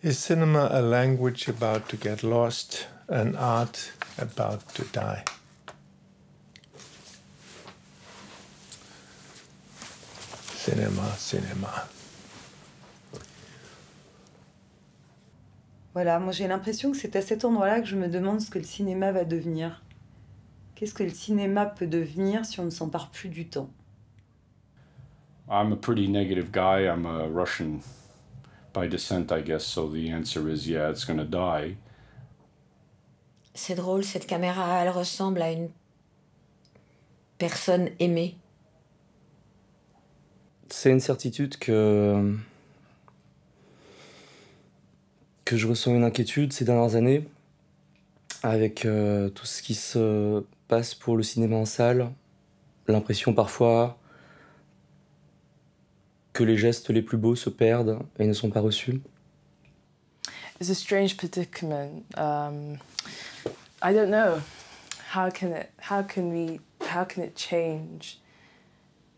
Is cinema a language about to get lost, an art about to die? Cinéma, cinéma. Voilà, moi j'ai l'impression que c'est à cet endroit-là que je me demande ce que le cinéma va devenir. Qu'est-ce que le cinéma peut devenir si on ne s'empare plus du temps? I'm a pretty negative guy. I'm a Russian c'est drôle, cette caméra, elle ressemble à une personne aimée. C'est une certitude que que je ressens une inquiétude ces dernières années avec euh, tout ce qui se passe pour le cinéma en salle, l'impression parfois que les gestes les plus beaux se perdent et ne sont pas reçus It's a strange predicament. Um, I don't know how can it how can we how can it change.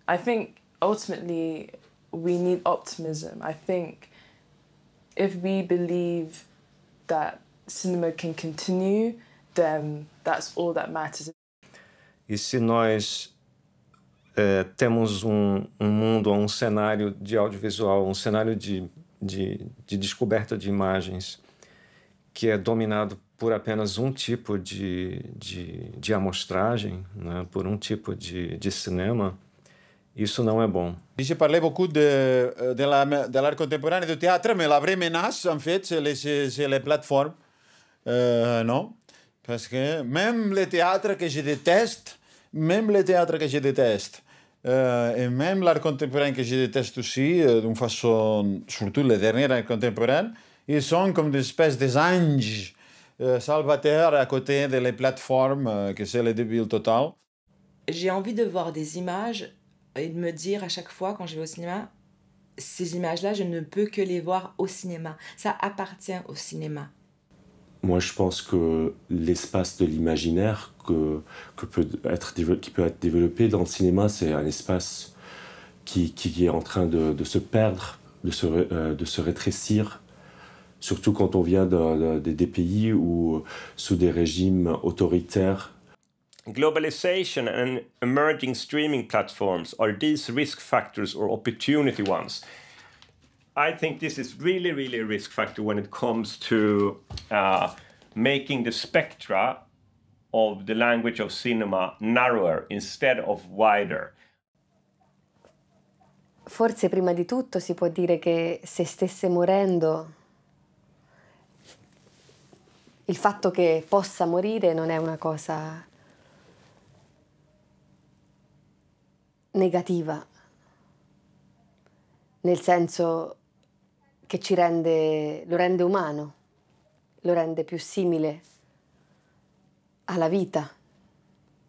I think ultimately we need optimism. I think if we believe that cinema can continue, then that's all that matters. E se nós é, temos um, um mundo, um cenário de audiovisual, um cenário de, de, de descoberta de imagens que é dominado por apenas um tipo de, de, de amostragem, né? por um tipo de, de cinema, isso não é bom. Et je parlais beaucoup de, de l'art la, contemporain et du théâtre, mais la vraie menace, en fait, c'est les, les, plateformes. Euh, non Parce que même le théâtre que je déteste, même le théâtre que je déteste, et même l'art contemporain que je déteste aussi, d'une façon, surtout le dernier art contemporain, ils sont comme des espèces d'anges euh, salvateurs à côté de les plateformes, euh, que c'est le débile total. J'ai envie de voir des images et de me dire à chaque fois quand je vais au cinéma, ces images-là, je ne peux que les voir au cinéma. Ça appartient au cinéma. Moi, je pense que l'espace de l'imaginaire que, que peut être, qui peut être développé dans le cinéma, c'est un espace qui, qui, est en train de, de se perdre, de se, euh, de se, rétrécir, surtout quand on vient des pays ou euh, sous des régimes autoritaires. Globalization and emerging streaming platforms are these risk factors or opportunity ones? I think this is really, really a risk factor when it comes to uh, making the spectra of the language of cinema narrower instead of wider. Forse prima di tutto si può dire che se stesse morendo, il fatto che possa morire non è una cosa negativa, nel senso che ci rende, lo rende umano, lo rende più simile alla vita.